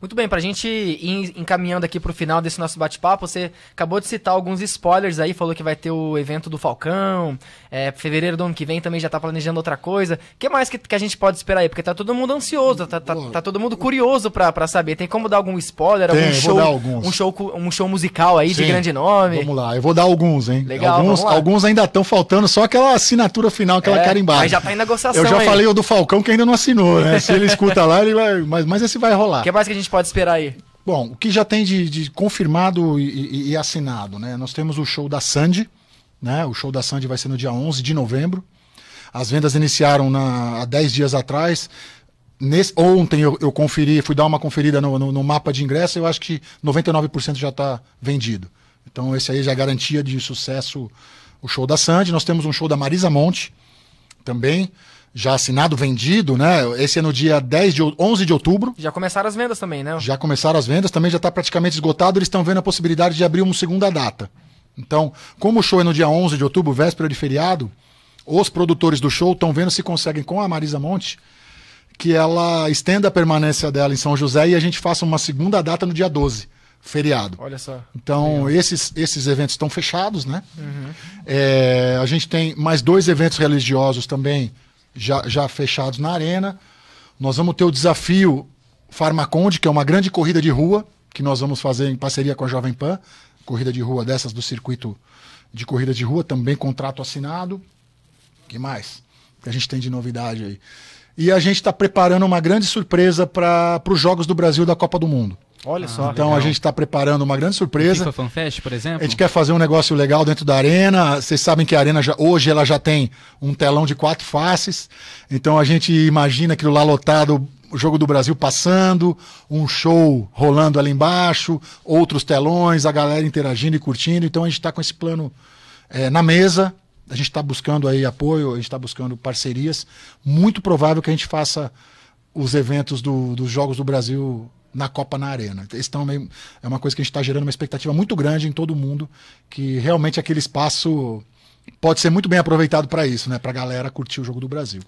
Muito bem, para a gente ir encaminhando aqui para o final desse nosso bate-papo, você acabou de citar alguns spoilers aí, falou que vai ter o evento do Falcão, é, fevereiro do ano que vem também já está planejando outra coisa. O que mais que, que, a gente pode esperar aí? Porque tá todo mundo ansioso, tá, tá, tá todo mundo curioso para saber. Tem como dar algum spoiler, Tem, algum show, um show, um show musical aí Sim, de grande nome? Vamos lá, eu vou dar alguns, hein? Legal, alguns, alguns ainda estão faltando, só aquela assinatura final, aquela é, carimbada. Mas já tá em negociação. Eu já aí. falei o do Falcão que ainda não assinou, né? Se ele escuta lá, ele vai, mas, mas esse vai rolar. O que mais que a gente gente pode esperar aí? Bom, o que já tem de, de confirmado e, e, e, assinado, né? Nós temos o show da Sandy, né? O show da Sandy vai ser no dia 11 de novembro. As vendas iniciaram na, há 10 dias atrás. Nesse, ontem eu, eu, conferi, fui dar uma conferida no, no, no mapa de ingresso, eu acho que 99% já está vendido. Então esse aí já é garantia de sucesso o show da Sandy. Nós temos um show da Marisa Monte também já assinado, vendido, né? Esse é no dia 10 de 11 de outubro. Já começaram as vendas também, né? Já começaram as vendas, também já está praticamente esgotado, eles estão vendo a possibilidade de abrir uma segunda data. Então, como o show é no dia 11 de outubro, véspera de feriado, os produtores do show estão vendo se conseguem com a Marisa Monte que ela estenda a permanência dela em São José e a gente faça uma segunda data no dia 12 feriado. Olha só. Então, esses, esses eventos estão fechados, né? Uhum. É, a gente tem mais dois eventos religiosos também já, já fechados na arena. Nós vamos ter o desafio Farmaconde, que é uma grande corrida de rua, que nós vamos fazer em parceria com a Jovem Pan. Corrida de rua dessas do circuito de corrida de rua, também contrato assinado. que mais? que a gente tem de novidade aí? E a gente está preparando uma grande surpresa para os Jogos do Brasil da Copa do Mundo. Olha ah, só. Então legal. a gente está preparando uma grande surpresa. O FanFest, por exemplo? A gente quer fazer um negócio legal dentro da arena. Vocês sabem que a arena já, hoje ela já tem um telão de quatro faces. Então a gente imagina aquilo lá lotado, o jogo do Brasil passando, um show rolando ali embaixo, outros telões, a galera interagindo e curtindo. Então a gente está com esse plano é, na mesa. A gente está buscando aí apoio, a gente está buscando parcerias. Muito provável que a gente faça os eventos do, dos Jogos do Brasil na Copa na Arena. Isso também é uma coisa que a gente está gerando uma expectativa muito grande em todo mundo, que realmente aquele espaço pode ser muito bem aproveitado para isso, né? Para a galera curtir o jogo do Brasil.